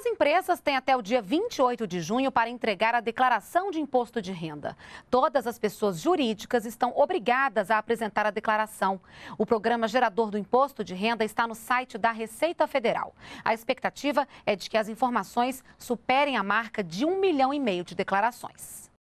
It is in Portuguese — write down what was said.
As empresas têm até o dia 28 de junho para entregar a declaração de imposto de renda. Todas as pessoas jurídicas estão obrigadas a apresentar a declaração. O programa gerador do imposto de renda está no site da Receita Federal. A expectativa é de que as informações superem a marca de um milhão e meio de declarações.